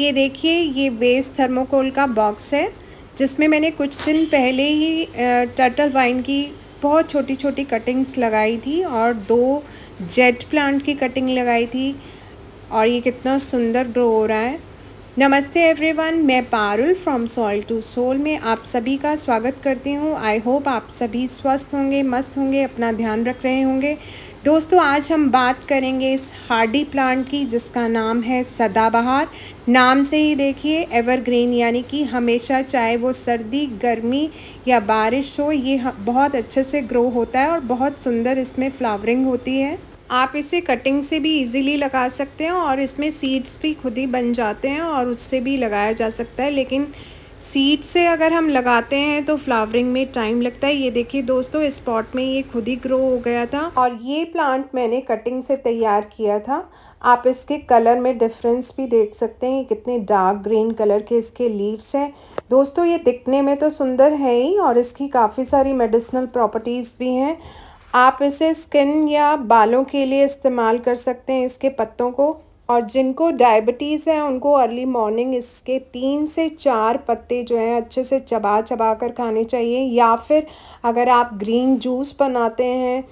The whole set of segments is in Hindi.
ये देखिए ये बेस थर्मोकोल का बॉक्स है जिसमें मैंने कुछ दिन पहले ही टर्टल वाइन की बहुत छोटी छोटी कटिंग्स लगाई थी और दो जेट प्लांट की कटिंग लगाई थी और ये कितना सुंदर ग्रो हो रहा है नमस्ते एवरीवन मैं Parul from soil to soul में आप सभी का स्वागत करती हूँ आई होप आप सभी स्वस्थ होंगे मस्त होंगे अपना ध्यान रख रहे होंगे दोस्तों आज हम बात करेंगे इस हार्डी प्लांट की जिसका नाम है सदाबहार नाम से ही देखिए एवरग्रीन यानी कि हमेशा चाहे वो सर्दी गर्मी या बारिश हो ये बहुत अच्छे से ग्रो होता है और बहुत सुंदर इसमें फ्लावरिंग होती है आप इसे कटिंग से भी इजीली लगा सकते हैं और इसमें सीड्स भी खुद ही बन जाते हैं और उससे भी लगाया जा सकता है लेकिन सीड से अगर हम लगाते हैं तो फ्लावरिंग में टाइम लगता है ये देखिए दोस्तों स्पॉट में ये खुद ही ग्रो हो गया था और ये प्लांट मैंने कटिंग से तैयार किया था आप इसके कलर में डिफरेंस भी देख सकते हैं कितने डार्क ग्रीन कलर के इसके लीव्स हैं दोस्तों ये दिखने में तो सुंदर है ही और इसकी काफ़ी सारी मेडिसिनल प्रॉपर्टीज़ भी हैं आप इसे स्किन या बालों के लिए इस्तेमाल कर सकते हैं इसके पत्तों को और जिनको डायबिटीज़ है उनको अर्ली मॉर्निंग इसके तीन से चार पत्ते जो हैं अच्छे से चबा चबा कर खाने चाहिए या फिर अगर आप ग्रीन जूस बनाते हैं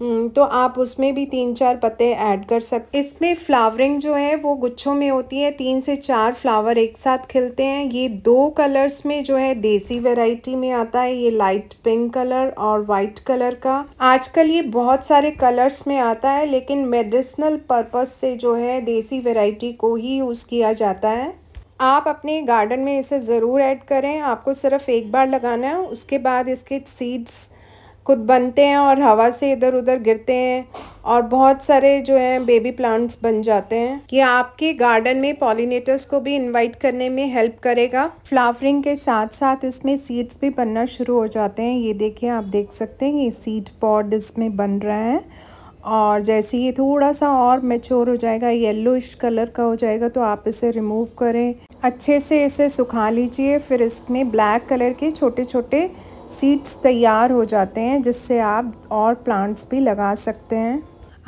हम्म, तो आप उसमें भी तीन चार पत्ते ऐड कर सकते इसमें फ्लावरिंग जो है वो गुच्छों में होती है तीन से चार फ्लावर एक साथ खिलते हैं ये दो कलर्स में जो है देसी वैरायटी में आता है ये लाइट पिंक कलर और वाइट कलर का आजकल ये बहुत सारे कलर्स में आता है लेकिन मेडिसिनल पर्पज से जो है देसी वेराइटी को ही यूज़ किया जाता है आप अपने गार्डन में इसे ज़रूर ऐड करें आपको सिर्फ एक बार लगाना है उसके बाद इसके सीड्स खुद बनते हैं और हवा से इधर उधर गिरते हैं और बहुत सारे जो हैं बेबी प्लांट्स बन जाते हैं ये आपके गार्डन में पॉलिनेटर्स को भी इनवाइट करने में हेल्प करेगा फ्लावरिंग के साथ साथ इसमें सीड्स भी बनना शुरू हो जाते हैं ये देखिए आप देख सकते हैं ये सीड पॉड इसमें बन रहा है और जैसे ये थोड़ा सा और मेच्योर हो जाएगा येल्लोइश कलर का हो जाएगा तो आप इसे रिमूव करें अच्छे से इसे सुखा लीजिए फिर इसमें ब्लैक कलर के छोटे छोटे सीड्स तैयार हो जाते हैं जिससे आप और प्लांट्स भी लगा सकते हैं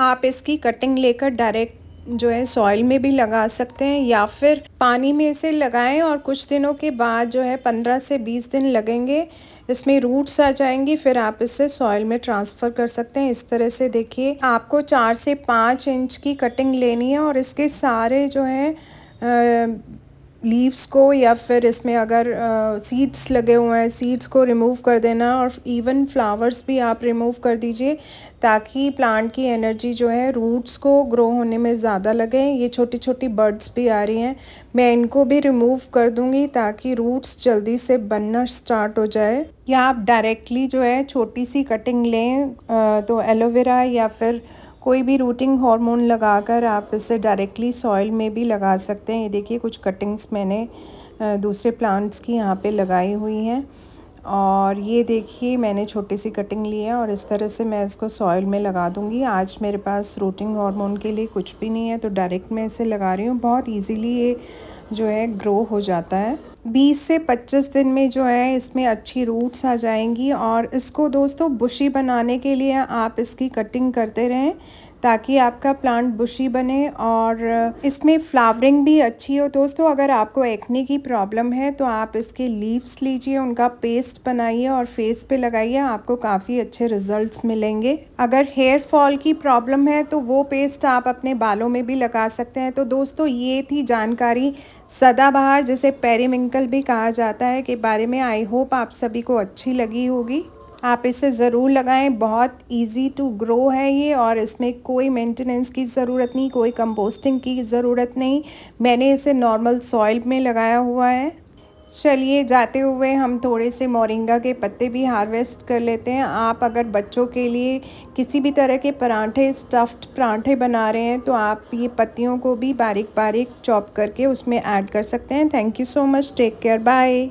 आप इसकी कटिंग लेकर डायरेक्ट जो है सॉइल में भी लगा सकते हैं या फिर पानी में इसे लगाएं और कुछ दिनों के बाद जो है पंद्रह से बीस दिन लगेंगे इसमें रूट्स आ जाएंगी फिर आप इसे सॉइल में ट्रांसफ़र कर सकते हैं इस तरह से देखिए आपको चार से पाँच इंच की कटिंग लेनी है और इसके सारे जो है लीव्स को या फिर इसमें अगर सीड्स uh, लगे हुए हैं सीड्स को रिमूव कर देना और इवन फ्लावर्स भी आप रिमूव कर दीजिए ताकि प्लांट की एनर्जी जो है रूट्स को ग्रो होने में ज़्यादा लगे ये छोटी छोटी बर्ड्स भी आ रही हैं मैं इनको भी रिमूव कर दूँगी ताकि रूट्स जल्दी से बनना स्टार्ट हो जाए या आप डायरेक्टली जो है छोटी सी कटिंग लें तो एलोवेरा या फिर कोई भी रूटिंग हार्मोन लगाकर आप इसे डायरेक्टली सॉइल में भी लगा सकते हैं ये देखिए कुछ कटिंग्स मैंने दूसरे प्लांट्स की यहाँ पे लगाई हुई हैं और ये देखिए मैंने छोटी सी कटिंग ली है और इस तरह से मैं इसको सॉइल में लगा दूँगी आज मेरे पास रूटिंग हार्मोन के लिए कुछ भी नहीं है तो डायरेक्ट मैं इसे लगा रही हूँ बहुत ईजीली ये जो है ग्रो हो जाता है 20 से 25 दिन में जो है इसमें अच्छी रूट्स आ जाएंगी और इसको दोस्तों बुशी बनाने के लिए आप इसकी कटिंग करते रहें ताकि आपका प्लांट बुशी बने और इसमें फ्लावरिंग भी अच्छी हो दोस्तों अगर आपको एक्ने की प्रॉब्लम है तो आप इसके लीव्स लीजिए उनका पेस्ट बनाइए और फेस पे लगाइए आपको काफ़ी अच्छे रिजल्ट्स मिलेंगे अगर हेयर फॉल की प्रॉब्लम है तो वो पेस्ट आप अपने बालों में भी लगा सकते हैं तो दोस्तों ये थी जानकारी सदाबहार जिसे पेरीमिंकल भी कहा जाता है के बारे में आई होप आप सभी को अच्छी लगी होगी आप इसे ज़रूर लगाएं बहुत इजी टू ग्रो है ये और इसमें कोई मेंटेनेंस की ज़रूरत नहीं कोई कंपोस्टिंग की ज़रूरत नहीं मैंने इसे नॉर्मल सॉइल में लगाया हुआ है चलिए जाते हुए हम थोड़े से मोरिंगा के पत्ते भी हार्वेस्ट कर लेते हैं आप अगर बच्चों के लिए किसी भी तरह के पराठे स्टफ्ड परांठे बना रहे हैं तो आप ये पत्तियों को भी बारीक बारीक चॉप करके उसमें ऐड कर सकते हैं thank you so much take care bye